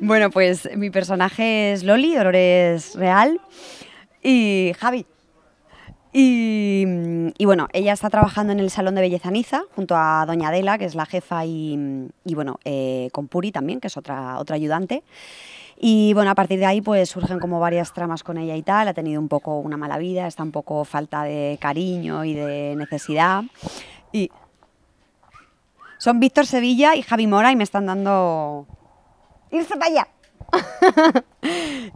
Bueno, pues mi personaje es Loli, Dolores Real, y Javi. Mm, y, bueno, ella está trabajando en el Salón de Belleza Niza junto a Doña Adela, que es la jefa, y, mm, bueno, eh, con Puri también, que es otra, otra ayudante. Y bueno, a partir de ahí pues surgen como varias tramas con ella y tal. Ha tenido un poco una mala vida, está un poco falta de cariño y de necesidad. Y son Víctor Sevilla y Javi Mora y me están dando irse para allá.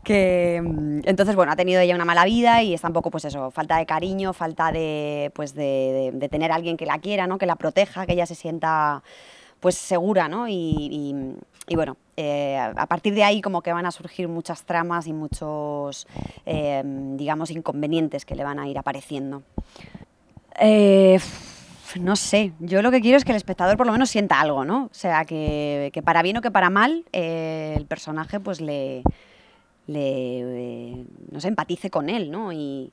que mm, entonces bueno ha tenido ella una mala vida y es tampoco pues eso falta de cariño falta de pues de, tener a alguien que la quiera no que la proteja que ella se sienta pues segura no y, bueno eh, a partir de ahí como que van a surgir muchas tramas y muchos eh, digamos inconvenientes que le van a ir apareciendo eh, no sé, yo lo que quiero es que el espectador por lo menos sienta algo, ¿no? O sea, que, para bien o que para mal, eh, el personaje pues le, eh, no sé, empatice con él, ¿no? Y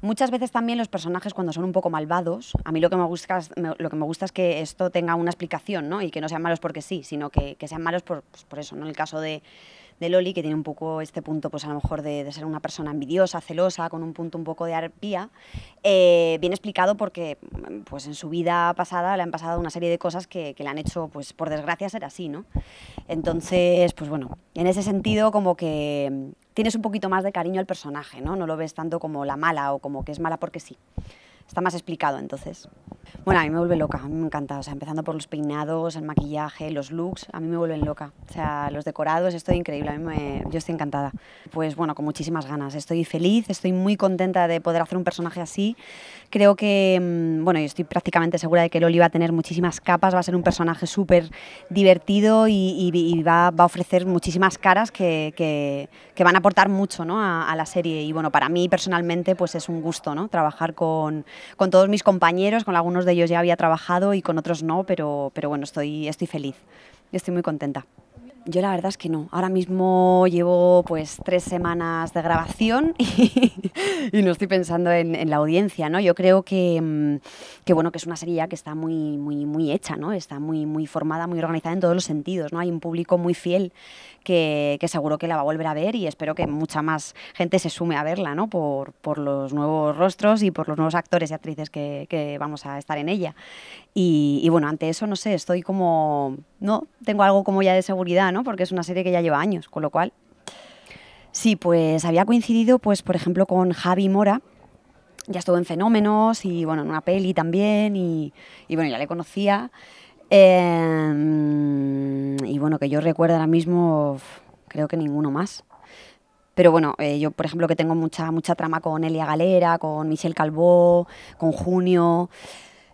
muchas veces también los personajes cuando son un poco malvados, a mí lo que me gusta, lo que me gusta es que esto tenga una explicación, ¿no? Y que no sean malos porque sí, sino que, sean malos por, pues, por eso, ¿no? En el caso de de Loli, que tiene un poco este punto, pues a lo mejor de, ser una persona envidiosa, celosa, con un punto un poco de arpía, eh, bien explicado porque pues en su vida pasada le han pasado una serie de cosas que, que, le han hecho, pues por desgracia, ser así, ¿no? Entonces, pues bueno, en ese sentido como que tienes un poquito más de cariño al personaje, ¿no? No lo ves tanto como la mala o como que es mala porque sí está más explicado entonces. Bueno, a mí me vuelve loca, me encanta, o sea, empezando por los peinados, el maquillaje, los looks, a mí me vuelven loca. O sea, los decorados, estoy increíble, yo estoy encantada. Pues bueno, con muchísimas ganas, estoy feliz, estoy muy contenta de poder hacer un personaje así. Creo que, mm, bueno, yo estoy prácticamente segura de que Loli va a tener muchísimas capas, va a ser un personaje súper divertido y, va, a ofrecer muchísimas caras que, van a aportar mucho a, a la serie. Y bueno, para mí personalmente pues es un gusto ¿no? trabajar con, con todos mis compañeros, con algunos de ellos ya había trabajado y con otros no, pero, bueno, estoy, estoy feliz, estoy muy contenta. Yo la verdad es que no. Ahora mismo llevo pues tres semanas de grabación y, no estoy pensando en, la audiencia, ¿no? Yo creo que, mm, que, bueno, que es una serie ya que está muy, muy, muy hecha, ¿no? Está muy, muy formada, muy organizada en todos los sentidos, ¿no? Hay un público muy fiel que, que seguro que la va a volver a ver y espero que mucha más gente se sume a verla, ¿no? Por, por los nuevos rostros y por los nuevos actores y actrices que, vamos a estar en ella. Y, y bueno, ante eso, no sé, estoy como, no, tengo algo como ya de seguridad, porque es una serie que ya lleva años, con lo cual. Sí, pues había coincidido, pues, por ejemplo, con Javi Mora. Ya estuvo en Fenómenos y, bueno, en una peli también. Y, bueno, ya le conocía. Em, y bueno, que yo recuerdo ahora mismo, creo que ninguno más. Pero bueno, eh, yo por ejemplo que tengo mucha, mucha trama con Elia Galera, con Michelle Calvó, con Junio.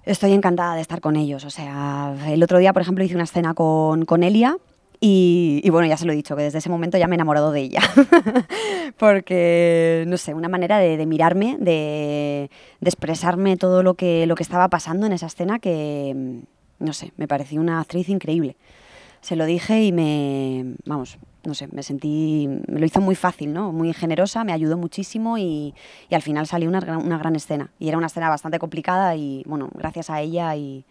Estoy encantada de estar con ellos. O sea, el otro día, por ejemplo, hice una escena con, con Elia y, bueno, ya se lo he dicho, que desde ese momento ya me he enamorado de ella. Porque, no sé, una manera de, mirarme, de, de, expresarme todo lo que, lo que estaba pasando en esa escena que, mm, no sé, me pareció una actriz increíble. Se lo dije y me, vamos, no sé, me sentí, me lo hizo muy fácil, ¿no? Muy generosa, me ayudó muchísimo y, y al final salió una, una gran escena. Y era una escena bastante complicada y, bueno, gracias a ella y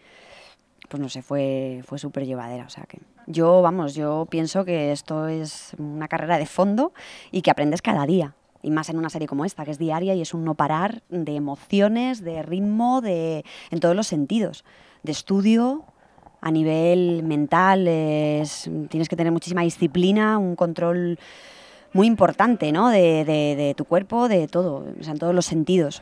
pues no sé, fue, fue súper llevadera. O sea que yo, vamos, yo pienso que esto es una carrera de fondo y que aprendes cada día. Y más en una serie como esta, que es diaria y es un no parar de emociones, de ritmo, de, en todos los sentidos. De estudio, a nivel mental, tienes que tener muchísima disciplina, un control muy importante ¿no? de, de, tu cuerpo, de todo, en todos los sentidos.